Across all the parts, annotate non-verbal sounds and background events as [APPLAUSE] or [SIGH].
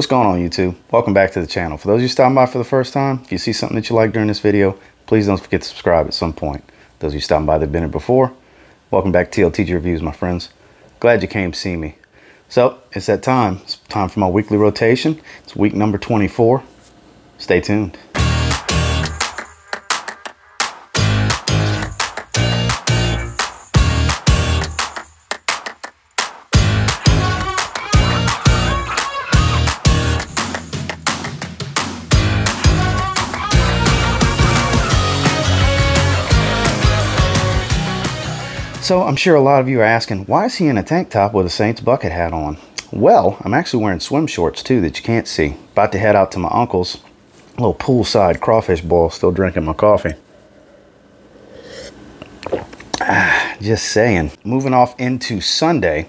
What's going on YouTube? Welcome back to the channel. For those of you stopping by for the first time, if you see something that you like during this video, please don't forget to subscribe at some point. Those of you stopping by that have been here before, welcome back to TLTG Reviews, my friends. Glad you came to see me. So, it's that time. It's time for my weekly rotation. It's week number 24. Stay tuned. So I'm sure a lot of you are asking, why is he in a tank top with a Saints bucket hat on? Well, I'm actually wearing swim shorts too that you can't see. About to head out to my uncle's little poolside crawfish boil, still drinking my coffee. Ah, [SIGHS] just saying. Moving off into Sunday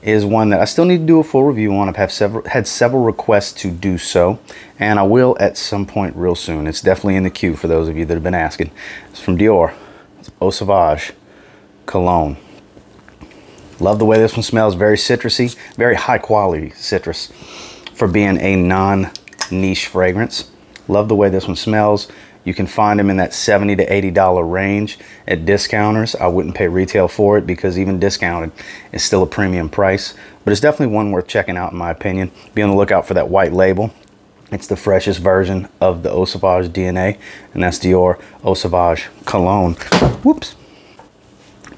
is one that I still need to do a full review on. I've had several, had several requests to do so, and I will at some point real soon. It's definitely in the queue for those of you that have been asking. It's from Dior. It's Au Sauvage cologne. Love the way this one smells. Very citrusy, very high quality citrus for being a non-niche fragrance. Love the way this one smells. You can find them in that 70 to $80 range at discounters. I wouldn't pay retail for it because even discounted is still a premium price, but it's definitely one worth checking out in my opinion. Be on the lookout for that white label. It's the freshest version of the Eau Sauvage DNA, and that's Dior Eau Sauvage Cologne. Whoops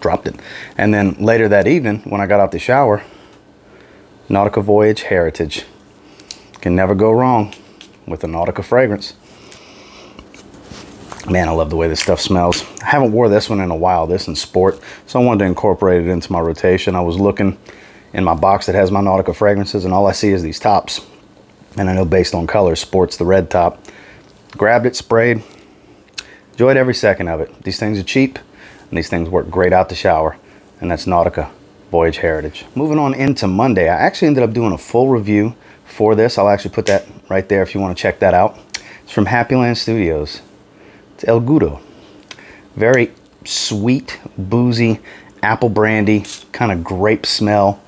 dropped it. And then later that evening, when I got out the shower, Nautica Voyage Heritage. Can never go wrong with the Nautica fragrance. Man, I love the way this stuff smells. I haven't wore this one in a while, this in sport, so I wanted to incorporate it into my rotation. I was looking in my box that has my Nautica fragrances, and all I see is these tops. And I know based on color, sport's the red top. Grabbed it, sprayed, enjoyed every second of it. These things are cheap. And these things work great out the shower. And that's Nautica Voyage Heritage. Moving on into Monday, I actually ended up doing a full review for this. I'll actually put that right there if you want to check that out. It's from Happyland Studios. It's El Gudo. Very sweet, boozy, apple brandy, kind of grape smell.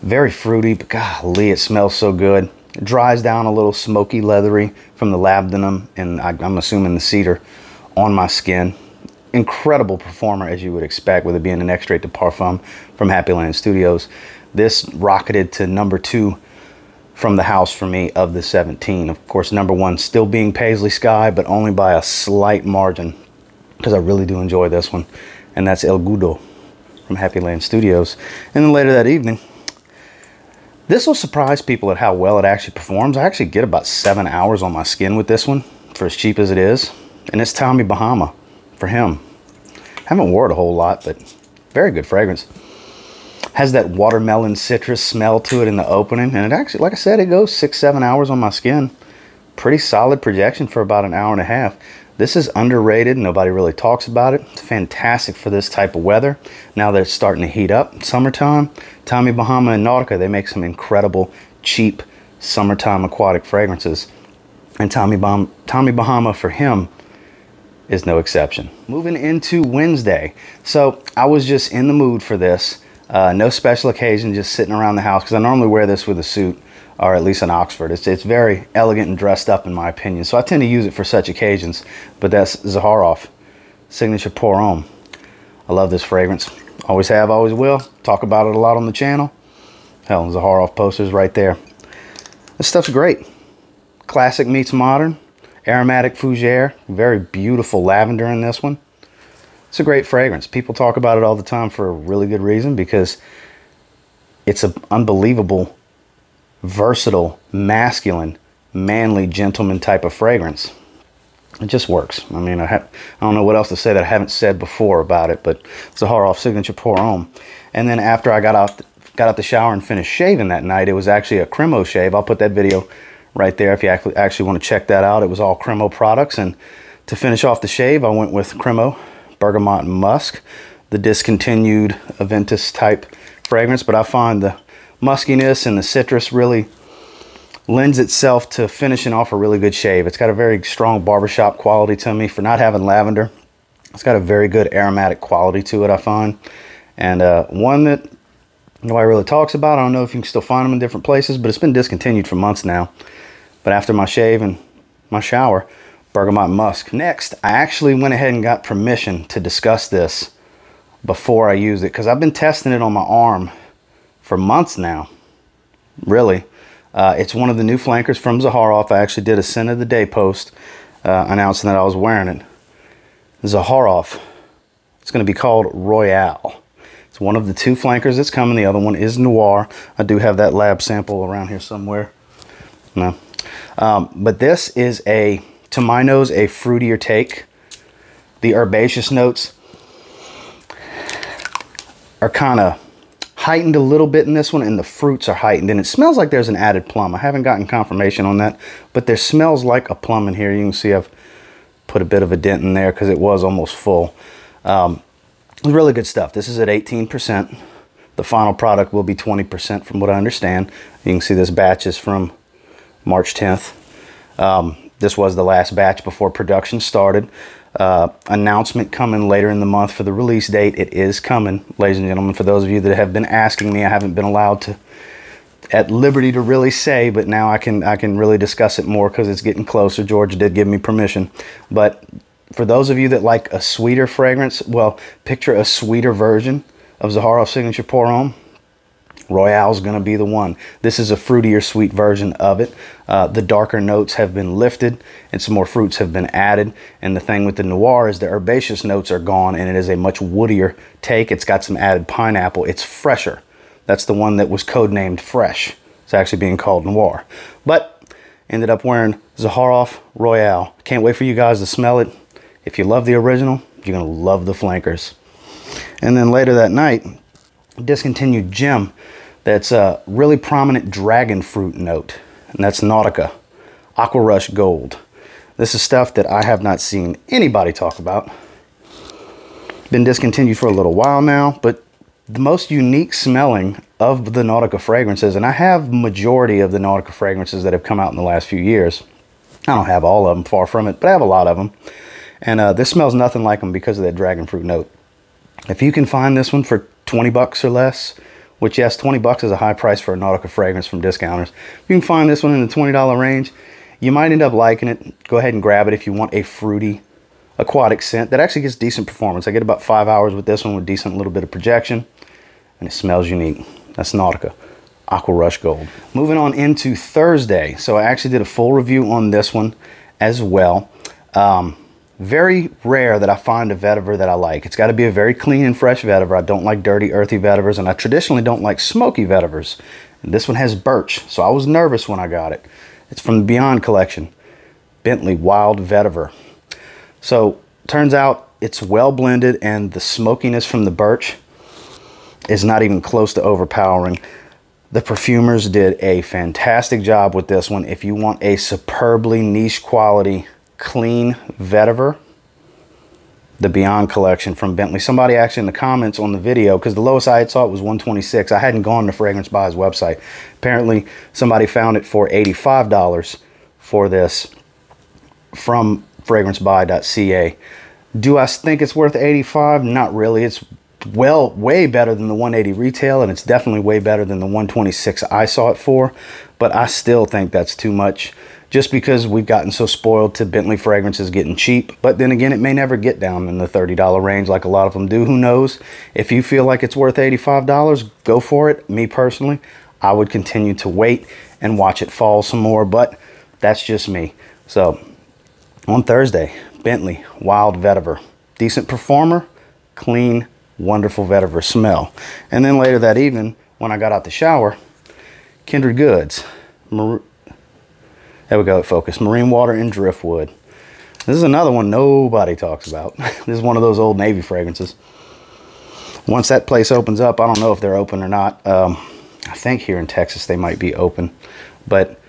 Very fruity, but golly, it smells so good. It dries down a little smoky, leathery from the labdanum and I, am assuming the cedar on my skin incredible performer, as you would expect, with it being an extrait de parfum from Happyland Studios. This rocketed to number two from the house for me of the 17. Of course, number one still being Paisley Sky, but only by a slight margin because I really do enjoy this one. And that's El Gudo from Happyland Studios. And then later that evening, this will surprise people at how well it actually performs. I actually get about seven hours on my skin with this one for as cheap as it is. And it's Tommy Bahama for him. Haven't wore it a whole lot, but very good fragrance. Has that watermelon citrus smell to it in the opening, and it actually, like I said, it goes six, seven hours on my skin. Pretty solid projection for about an hour and a half. This is underrated. Nobody really talks about it. It's fantastic for this type of weather. Now that it's starting to heat up, summertime, Tommy Bahama and Nautica, they make some incredible, cheap, summertime aquatic fragrances. And Tommy, Bahama, Tommy Bahama for him is no exception. Moving into Wednesday. So I was just in the mood for this. Uh, no special occasion, just sitting around the house because I normally wear this with a suit or at least an Oxford. It's, it's very elegant and dressed up in my opinion. So I tend to use it for such occasions, but that's Zaharoff Signature Pour Homme. I love this fragrance. Always have, always will. Talk about it a lot on the channel. Hell, Zaharoff posters right there. This stuff's great. Classic meets modern. Aromatic Fougere, very beautiful lavender in this one. It's a great fragrance. People talk about it all the time for a really good reason because it's an unbelievable, versatile, masculine, manly, gentleman type of fragrance. It just works. I mean, I, I don't know what else to say that I haven't said before about it, but it's a Haroff Signature Pour Homme. And then after I got out, got out the shower and finished shaving that night, it was actually a cremo shave. I'll put that video right there if you actually want to check that out. It was all Cremo products. And to finish off the shave, I went with Cremo Bergamot Musk, the discontinued Aventus type fragrance. But I find the muskiness and the citrus really lends itself to finishing off a really good shave. It's got a very strong barbershop quality to me for not having lavender. It's got a very good aromatic quality to it, I find. And uh, one that nobody really talks about. I don't know if you can still find them in different places, but it's been discontinued for months now. But after my shave and my shower, bergamot musk. Next, I actually went ahead and got permission to discuss this before I used it because I've been testing it on my arm for months now, really. Uh, it's one of the new flankers from Zaharoff. I actually did a Sin of the Day post uh, announcing that I was wearing it. Zaharoff. It's going to be called Royale. It's one of the two flankers that's coming. The other one is Noir. I do have that lab sample around here somewhere. No, um, but this is a, to my nose, a fruitier take. The herbaceous notes are kind of heightened a little bit in this one and the fruits are heightened and it smells like there's an added plum. I haven't gotten confirmation on that, but there smells like a plum in here. You can see I've put a bit of a dent in there because it was almost full. Um, really good stuff. This is at 18%. The final product will be 20% from what I understand. You can see this batch is from March 10th. Um, this was the last batch before production started. Uh, announcement coming later in the month for the release date. It is coming, ladies and gentlemen. For those of you that have been asking me, I haven't been allowed to at liberty to really say, but now I can I can really discuss it more because it's getting closer. George did give me permission, but for those of you that like a sweeter fragrance, well, picture a sweeter version of Zaharo Signature Pour Homme Royale's going to be the one. This is a fruitier, sweet version of it. Uh, the darker notes have been lifted and some more fruits have been added. And the thing with the Noir is the herbaceous notes are gone and it is a much woodier take. It's got some added pineapple. It's fresher. That's the one that was codenamed Fresh. It's actually being called Noir. But ended up wearing Zaharoff Royale. Can't wait for you guys to smell it. If you love the original, you're going to love the flankers. And then later that night, discontinued gem that's a really prominent dragon fruit note, and that's Nautica Aqua Rush Gold. This is stuff that I have not seen anybody talk about. Been discontinued for a little while now, but the most unique smelling of the Nautica fragrances, and I have majority of the Nautica fragrances that have come out in the last few years. I don't have all of them, far from it, but I have a lot of them. And uh, this smells nothing like them because of that dragon fruit note. If you can find this one for 20 bucks or less, which yes, 20 bucks is a high price for a Nautica fragrance from discounters. You can find this one in the $20 range. You might end up liking it. Go ahead and grab it if you want a fruity aquatic scent that actually gets decent performance. I get about five hours with this one with decent little bit of projection and it smells unique. That's Nautica. Aqua Rush Gold. Moving on into Thursday. So I actually did a full review on this one as well. Um, very rare that I find a vetiver that I like. It's got to be a very clean and fresh vetiver. I don't like dirty, earthy vetivers, and I traditionally don't like smoky vetivers. And this one has birch, so I was nervous when I got it. It's from the Beyond collection, Bentley Wild Vetiver. So turns out it's well blended, and the smokiness from the birch is not even close to overpowering. The perfumers did a fantastic job with this one. If you want a superbly niche quality clean vetiver the Beyond collection from Bentley. Somebody actually in the comments on the video, because the lowest I had saw it was 126. I hadn't gone to Fragrance Buy's website. Apparently, somebody found it for $85 for this from fragrancebuy.ca. Do I think it's worth 85? Not really. It's well, way better than the 180 retail, and it's definitely way better than the 126 I saw it for, but I still think that's too much just because we've gotten so spoiled to Bentley fragrances getting cheap. But then again, it may never get down in the $30 range like a lot of them do. Who knows? If you feel like it's worth $85, go for it. Me personally, I would continue to wait and watch it fall some more, but that's just me. So on Thursday, Bentley Wild Vetiver. Decent performer, clean, wonderful vetiver smell. And then later that evening, when I got out the shower, Kindred Goods, Mar there we go, it focused. Marine water and driftwood. This is another one nobody talks about. [LAUGHS] this is one of those old Navy fragrances. Once that place opens up, I don't know if they're open or not. Um, I think here in Texas they might be open. But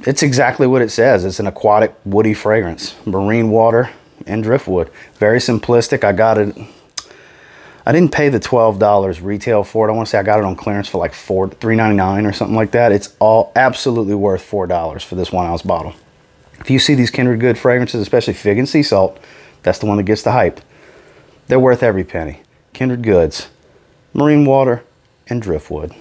it's exactly what it says. It's an aquatic woody fragrance. Marine water and driftwood. Very simplistic. I got it I didn't pay the $12 retail for it. I want to say I got it on clearance for like four, $3.99 or something like that. It's all absolutely worth $4 for this one ounce bottle. If you see these Kindred Good fragrances, especially fig and sea salt, that's the one that gets the hype. They're worth every penny. Kindred Goods, Marine Water, and Driftwood.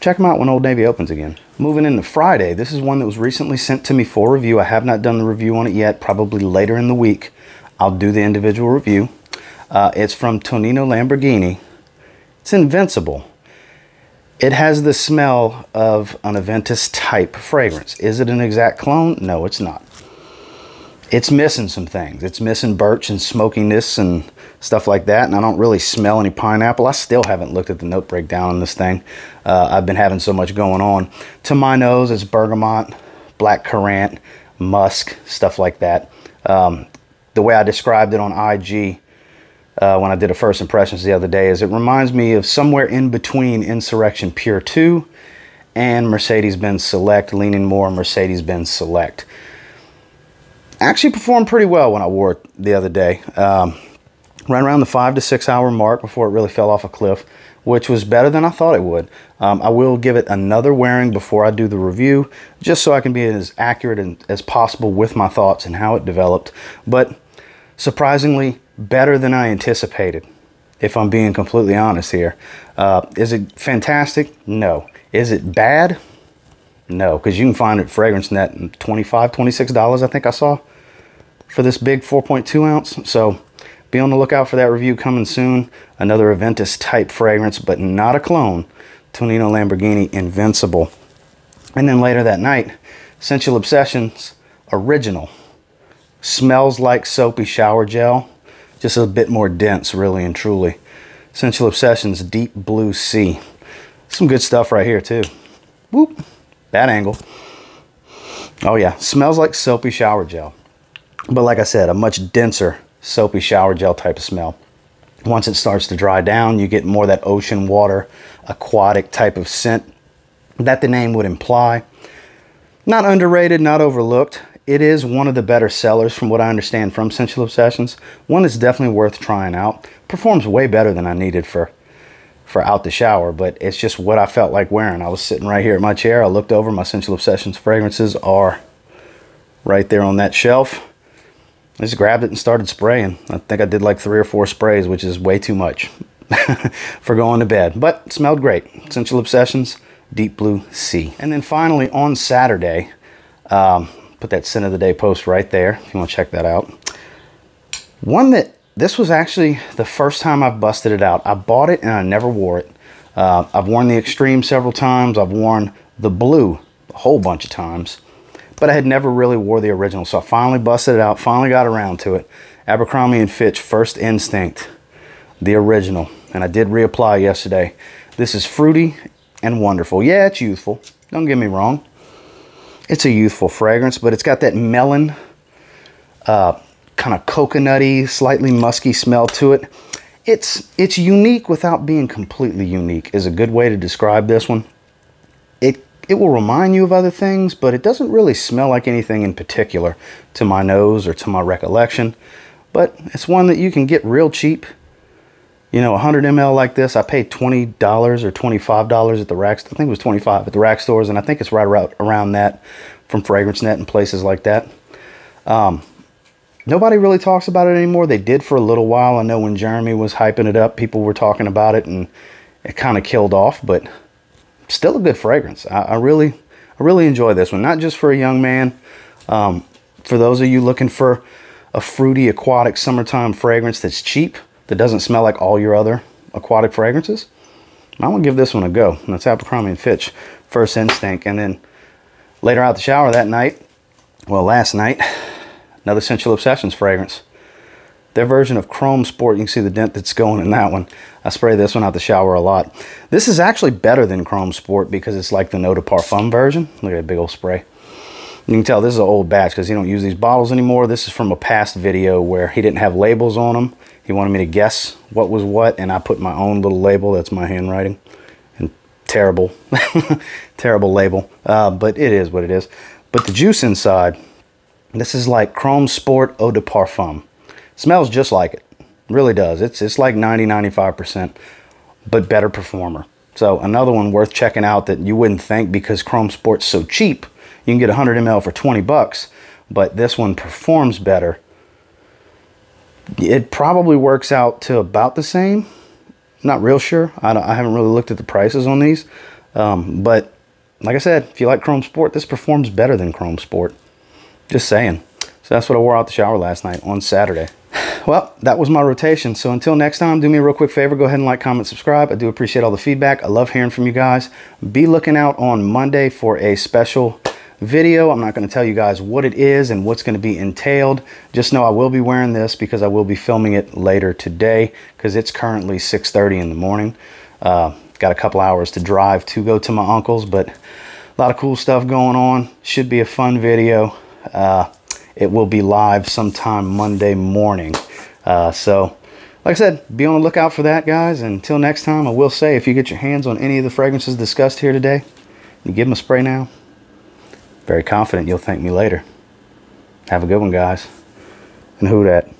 Check them out when Old Navy opens again. Moving into Friday, this is one that was recently sent to me for review. I have not done the review on it yet, probably later in the week. I'll do the individual review. Uh, it's from Tonino Lamborghini. It's invincible. It has the smell of an Aventus type fragrance. Is it an exact clone? No, it's not. It's missing some things. It's missing birch and smokiness and stuff like that. And I don't really smell any pineapple. I still haven't looked at the note breakdown on this thing. Uh, I've been having so much going on. To my nose, it's bergamot, black currant, musk, stuff like that. Um, the way I described it on IG, uh, when I did a first impressions the other day is it reminds me of somewhere in between Insurrection Pure 2 and Mercedes-Benz Select, leaning more Mercedes-Benz Select. Actually performed pretty well when I wore it the other day. Um, right around the five to six hour mark before it really fell off a cliff, which was better than I thought it would. Um, I will give it another wearing before I do the review, just so I can be as accurate and, as possible with my thoughts and how it developed. But surprisingly, better than I anticipated, if I'm being completely honest here. Uh, is it fantastic? No. Is it bad? No, because you can find it FragranceNet $25, $26, I think I saw, for this big 4.2 ounce. So be on the lookout for that review coming soon. Another Aventus type fragrance, but not a clone. Tonino Lamborghini Invincible. And then later that night, Sensual Obsessions Original. Smells like soapy shower gel just a bit more dense really and truly. Essential Obsessions Deep Blue Sea. Some good stuff right here too. Whoop, bad angle. Oh yeah, smells like soapy shower gel. But like I said, a much denser soapy shower gel type of smell. Once it starts to dry down, you get more that ocean water, aquatic type of scent that the name would imply. Not underrated, not overlooked. It is one of the better sellers from what I understand from Sensual Obsessions. One that's definitely worth trying out. Performs way better than I needed for for out the shower, but it's just what I felt like wearing. I was sitting right here at my chair. I looked over. My Sensual Obsessions fragrances are right there on that shelf. I just grabbed it and started spraying. I think I did like three or four sprays, which is way too much [LAUGHS] for going to bed, but smelled great. Sensual Obsessions, Deep Blue Sea. And then finally on Saturday, um, put that sin of the day post right there if you want to check that out. One that this was actually the first time I've busted it out. I bought it and I never wore it. Uh, I've worn the extreme several times. I've worn the blue a whole bunch of times, but I had never really wore the original. So I finally busted it out, finally got around to it. Abercrombie and Fitch First Instinct, the original. And I did reapply yesterday. This is fruity and wonderful. Yeah, it's youthful. Don't get me wrong. It's a youthful fragrance, but it's got that melon, uh, kind of coconutty, slightly musky smell to it. It's, it's unique without being completely unique is a good way to describe this one. It, it will remind you of other things, but it doesn't really smell like anything in particular to my nose or to my recollection. But it's one that you can get real cheap you know, 100 ml like this, I paid $20 or $25 at the rack. I think it was 25 at the rack stores, and I think it's right around, that from FragranceNet and places like that. Um, nobody really talks about it anymore. They did for a little while. I know when Jeremy was hyping it up, people were talking about it, and it kind of killed off, but still a good fragrance. I, I, really, I really enjoy this one. Not just for a young man. Um, for those of you looking for a fruity, aquatic summertime fragrance that's cheap – that doesn't smell like all your other aquatic fragrances. I'm gonna give this one a go. And that's Abercrombie and Fitch First Instinct. And then later out the shower that night, well, last night, another Sensual Obsessions fragrance. Their version of Chrome Sport, you can see the dent that's going in that one. I spray this one out the shower a lot. This is actually better than Chrome Sport because it's like the Eau de Parfum version. Look at that big old spray. You can tell this is an old batch because he don't use these bottles anymore. This is from a past video where he didn't have labels on them. He wanted me to guess what was what, and I put my own little label. That's my handwriting. And terrible, [LAUGHS] terrible label. Uh, but it is what it is. But the juice inside, this is like Chrome Sport Eau de Parfum. Smells just like it. Really does. It's, it's like 90, 95%, but better performer. So another one worth checking out that you wouldn't think because Chrome Sport's so cheap. You can get 100 ml for 20 bucks, but this one performs better it probably works out to about the same. Not real sure. I, I haven't really looked at the prices on these. Um, but like I said, if you like Chrome Sport, this performs better than Chrome Sport. Just saying. So that's what I wore out the shower last night on Saturday. [SIGHS] Well, that was my rotation. So until next time, do me a real quick favor. Go ahead and like, comment, subscribe. I do appreciate all the feedback. I love hearing from you guys. Be looking out on Monday for a special video. I'm not going to tell you guys what it is and what's going to be entailed. Just know I will be wearing this because I will be filming it later today because it's currently 6.30 in the morning. Uh, got a couple hours to drive to go to my uncle's, but a lot of cool stuff going on. Should be a fun video. Uh, it will be live sometime Monday morning. Uh, so like I said, be on the lookout for that, guys. And until next time, I will say if you get your hands on any of the fragrances discussed here today, you give them a spray now, very confident you'll thank me later. Have a good one, guys. And who that?